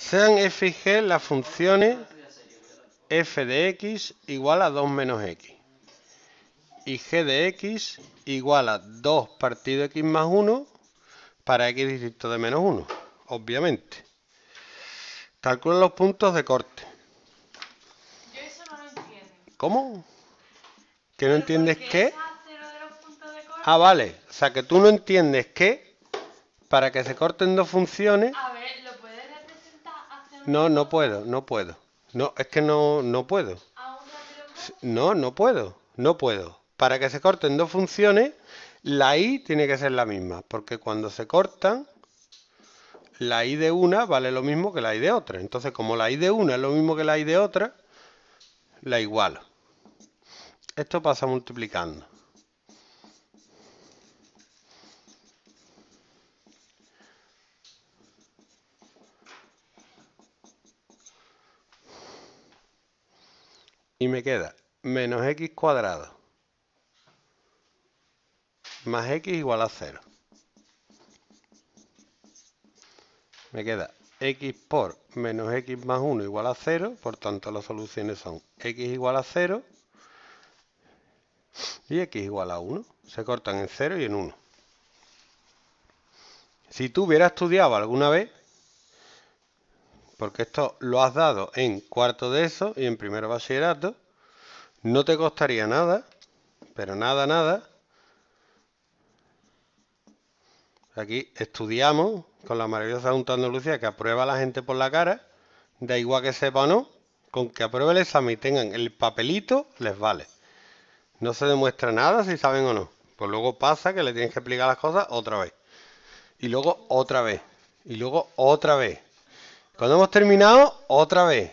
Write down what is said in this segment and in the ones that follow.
Sean f y g las funciones f de x igual a 2 menos x y g de x igual a 2 partido x más 1 para x distinto de menos 1, obviamente. Calcula los puntos de corte. Yo eso no lo entiendo. ¿Cómo? ¿Que no entiendes qué? Ah, vale. O sea, que tú no entiendes que para que se corten dos funciones... No, no puedo, no puedo. No, es que no, no puedo. No, no puedo, no puedo. Para que se corten dos funciones, la i tiene que ser la misma, porque cuando se cortan, la i de una vale lo mismo que la i de otra. Entonces, como la i de una es lo mismo que la i de otra, la igualo. Esto pasa multiplicando. Y me queda menos x cuadrado más x igual a 0. Me queda x por menos x más 1 igual a 0, por tanto las soluciones son x igual a 0 y x igual a 1. Se cortan en 0 y en 1. Si tú hubieras estudiado alguna vez porque esto lo has dado en cuarto de eso y en primero bachillerato, no te costaría nada, pero nada, nada. Aquí estudiamos con la maravillosa Junta Andalucía que aprueba a la gente por la cara, da igual que sepa o no, con que apruebe el examen y tengan el papelito, les vale. No se demuestra nada si saben o no. Pues luego pasa que le tienes que explicar las cosas otra vez. Y luego otra vez. Y luego otra vez. Cuando hemos terminado, otra vez.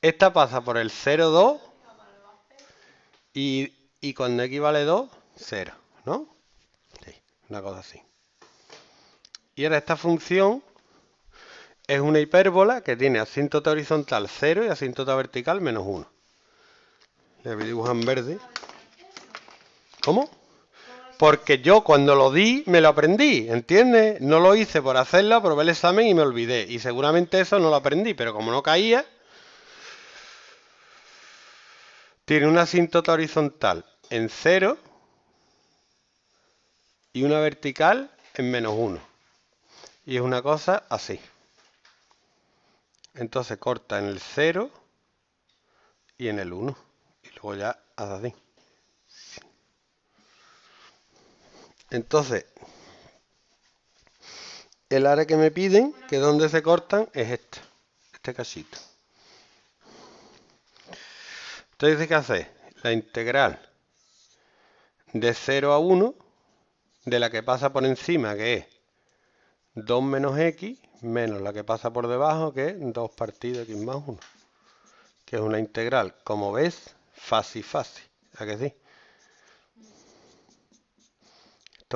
Esta pasa por el 0, 2. Y, cuando x vale 2, 0. ¿No? Sí, una cosa así. Y ahora esta función es una hipérbola que tiene asíntota horizontal 0 y asíntota vertical menos 1. Le dibujan verde. ¿Cómo? Porque yo cuando lo di, me lo aprendí, ¿entiendes? No lo hice por hacerlo, probé el examen y me olvidé. Y seguramente eso no lo aprendí, pero como no caía, tiene una asíntota horizontal en 0 y una vertical en menos 1. Y es una cosa así. Entonces corta en el 0 y en el 1. Y luego ya haz así. Entonces, el área que me piden, que donde se cortan, es esta, este cachito. Entonces, ¿qué hace? La integral de 0 a 1, de la que pasa por encima, que es 2 menos x, menos la que pasa por debajo, que es 2 partido x más 1. Que es una integral, como ves, fácil, fácil. ¿A que sí?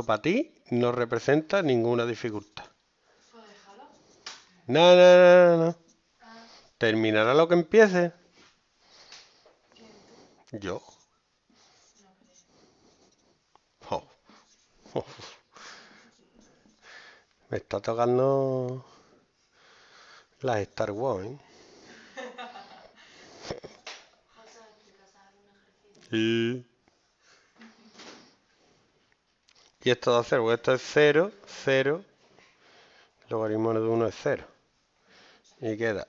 para ti no representa ninguna dificultad. No, no, no, Terminará lo que empiece. Yo. Me está tocando las Star Wars. ¿eh? Y esto da 0, porque esto es 0, 0, logaritmo de 1 es 0. Y queda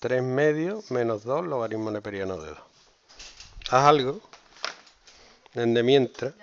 3 medios menos 2 logaritmo neperiano de 2. Haz algo, desde mientras.